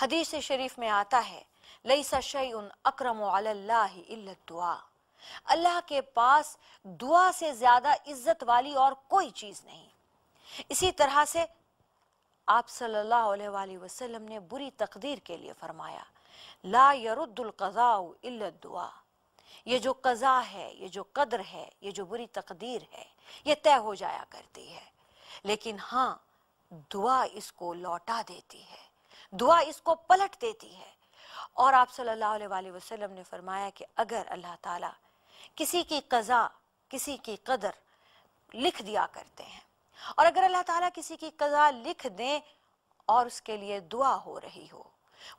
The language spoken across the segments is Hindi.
हदीस शरीफ में आता है लई सशई उन अक्रम दुआ अल्लाह के पास दुआ से ज़्यादा इज्जत वाली और कोई चीज़ नहीं इसी तरह से आप सल्लल्लाहु अलैहि वसल्लम ने बुरी तकदीर के लिए फरमाया ला यरुद्दुल्कज़ा दुआ ये जो कज़ा है ये जो कदर है ये जो बुरी तकदीर है ये तय हो जाया करती है लेकिन हाँ दुआ इसको लौटा देती है दुआ इसको पलट देती है और आप सल्लल्लाहु अलैहि वसल्लम ने फरमाया कि अगर अल्लाह ताला किसी की कज़ा किसी की कदर लिख दिया करते हैं और अगर अल्लाह ताला किसी की कज़ा लिख दें और उसके लिए दुआ हो रही हो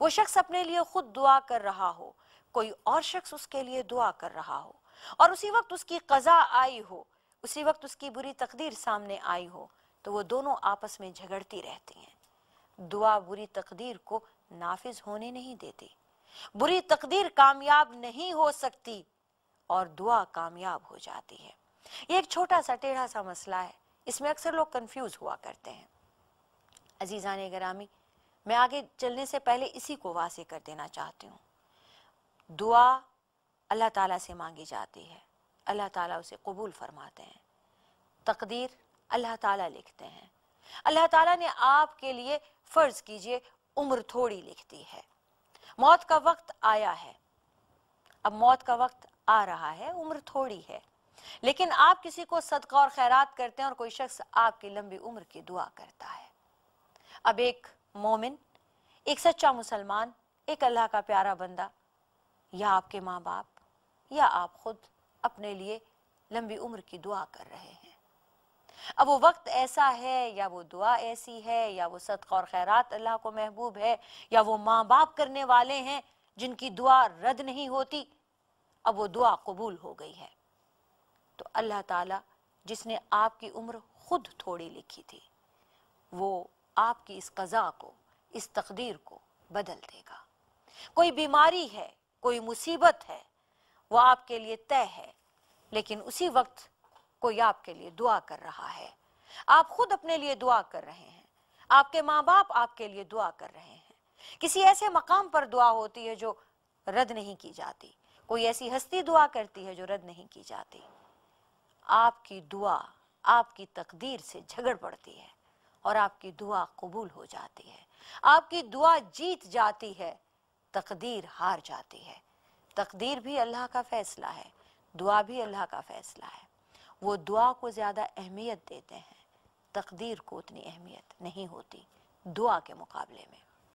वो शख्स अपने लिए खुद दुआ कर रहा हो कोई और शख्स उसके लिए दुआ कर रहा हो और उसी वक्त उसकी कज़ा आई हो उसी वक्त उसकी बुरी तकदीर सामने आई हो तो वो दोनों आपस में झगड़ती रहती हैं दुआ बुरी तकदीर को नाफिज होने नहीं देती बुरी तकदीर कामयाब नहीं हो सकती और दुआ कामयाब हो जाती है ये एक छोटा सा टेढ़ा सा मसला है इसमें अक्सर लोग कंफ्यूज हुआ करते हैं अजीजा ने ग्रामी मैं आगे चलने से पहले इसी को वासी कर देना चाहती हूँ दुआ अल्लाह ताला से मांगी जाती है अल्लाह ताला उसे कबूल फरमाते हैं तकदीर अल्लाह ताला लिखते हैं अल्लाह ताला ने आपके लिए फ़र्ज़ कीजिए उम्र थोड़ी लिख दी है मौत का वक्त आया है अब मौत का वक्त आ रहा है उम्र थोड़ी है लेकिन आप किसी को सदका और खैरात करते हैं और कोई शख्स आपकी लंबी उम्र की दुआ करता है अब एक मोमिन एक सच्चा मुसलमान एक अल्लाह का प्यारा बंदा या आपके माँ बाप या आप खुद अपने लिए लंबी उम्र की दुआ कर रहे हैं अब वो वक्त ऐसा है या वो दुआ ऐसी है या वो सदक़ और खैरात अल्लाह को महबूब है या वो माँ बाप करने वाले हैं जिनकी दुआ रद्द नहीं होती अब वो दुआ कबूल हो गई है तो अल्लाह ताला जिसने आपकी उम्र खुद थोड़ी लिखी थी वो आपकी इस कज़ा को इस तकदीर को बदल देगा कोई बीमारी है कोई मुसीबत है वो आपके लिए तय है लेकिन उसी वक्त कोई आपके लिए दुआ कर रहा है आप खुद अपने लिए दुआ कर रहे हैं आपके माँ बाप आपके लिए दुआ कर रहे हैं किसी ऐसे मकाम पर दुआ होती है जो रद्द नहीं की जाती कोई ऐसी हस्ती दुआ करती है जो रद्द नहीं की जाती आपकी दुआ आपकी तकदीर से झगड़ पड़ती है और आपकी दुआ कबूल हो जाती है आपकी दुआ जीत जाती है तकदीर हार जाती है तकदीर भी अल्लाह का फैसला है दुआ भी अल्लाह का फैसला है वो दुआ को ज़्यादा अहमियत देते हैं तकदीर को उतनी अहमियत नहीं होती दुआ के मुकाबले में